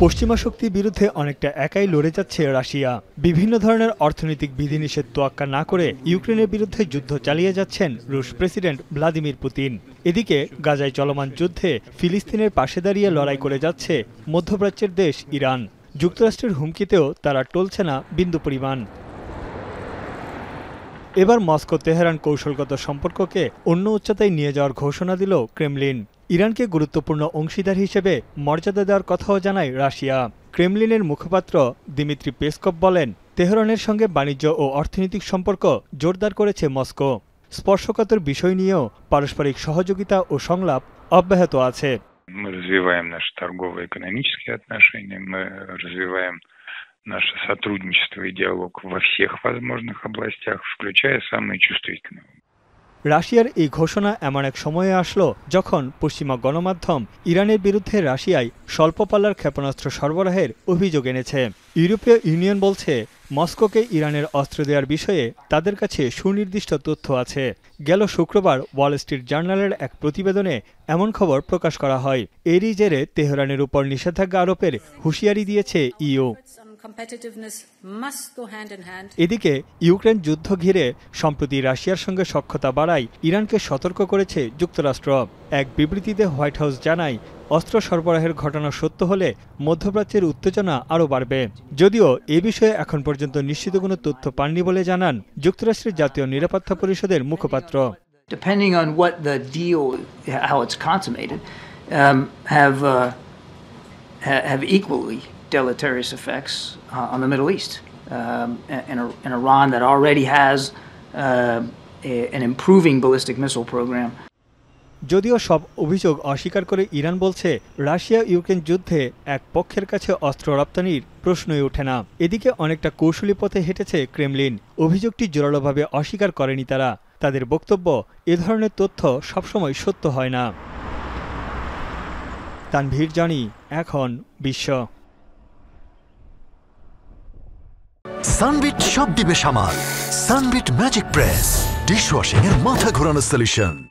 পশ্চিমা শক্তির বিরুদ্ধে অনেকটা একাই লড়ে যাচ্ছে রাশিয়া বিভিন্ন ধরনের অর্থনৈতিক বিধিনিষেধ তোয়াক্কা না করে ইউক্রেনের বিরুদ্ধে যুদ্ধ চালিয়ে যাচ্ছেন রুশ প্রেসিডেন্ট ভ্লাদিমির পুতিন এদিকে গাজায় চলমান যুদ্ধে ফিলিস্তিনের পাশে দাঁড়িয়ে লড়াই করে যাচ্ছে মধ্যপ্রাচ্যের দেশ ইরান যুক্তরাষ্ট্রের হুমকিতেও তারা টলছে না বিন্দু পরিমাণ এবার মস্কো তেহরান কৌশলগত সম্পর্ককে অন্য উচ্চতায় নিয়ে যাওয়ার ঘোষণা দিল ক্রেমলিন ইরানকে গুরুত্বপূর্ণ অংশীদার হিসেবে মর্যাদা দেওয়ার কথাও জানায় রাশিয়া ক্রেমলিনের মুখপাত্র দিমিত্রি পেসকপ বলেন তেহরানের সঙ্গে বাণিজ্য ও অর্থনৈতিক সম্পর্ক জোরদার করেছে মস্কো স্পর্শকাতর বিষয় নিয়েও পারস্পরিক সহযোগিতা ও সংলাপ অব্যাহত আছে রাশিয়ার এই ঘোষণা এমন এক সময়ে আসলো যখন পশ্চিমা গণমাধ্যম ইরানের বিরুদ্ধে রাশিয়ায় স্বল্পপাল্লার ক্ষেপণাস্ত্র সরবরাহের অভিযোগ এনেছে ইউরোপীয় ইউনিয়ন বলছে মস্কোকে ইরানের অস্ত্র দেওয়ার বিষয়ে তাদের কাছে সুনির্দিষ্ট তথ্য আছে গেল শুক্রবার ওয়াল স্ট্রিট জার্নালের এক প্রতিবেদনে এমন খবর প্রকাশ করা হয় এরই জেরে তেহরানের উপর নিষেধাজ্ঞা আরোপের হুঁশিয়ারি দিয়েছে ইউ এদিকে ইউক্রেন যুদ্ধ ঘিরে সম্প্রতি রাশিয়ার সঙ্গে সক্ষতা বাড়ায় ইরানকে সতর্ক করেছে যুক্তরাষ্ট্র এক বিবৃতিতে হোয়াইট হাউস জানায় অস্ত্র সরবরাহের ঘটনা সত্য হলে মধ্যপ্রাচ্যের উত্তেজনা আরও বাড়বে যদিও এ বিষয়ে এখন পর্যন্ত নিশ্চিত কোনো তথ্য পাননি বলে জানান যুক্তরাষ্ট্রের জাতীয় নিরাপত্তা পরিষদের মুখপাত্র Depending on what the deal, how it's consummated, um, have uh, have equally deleterious effects uh, on the Middle East um, and, and, Iran that already has uh, a, an improving ballistic missile program. যদিও সব অভিযোগ অস্বীকার করে Iran বলছে Russia Ukraine যুদ্ধে এক পক্ষের কাছে অস্ত্র রপ্তানির প্রশ্নই ওঠে না এদিকে অনেকটা কৌশলী পথে হেঁটেছে ক্রেমলিন অভিযোগটি জোরালোভাবে অস্বীকার করেনি তারা তাদের বক্তব্য এ ধরনের তথ্য সবসময় সত্য হয় না তানভীর জানি এখন বিশ্ব সানবিট সব দিবে সামাল সানবিট ম্যাজিক প্রেস ডিশওয়াশিং এর মাথা ঘোরানো সলিউশন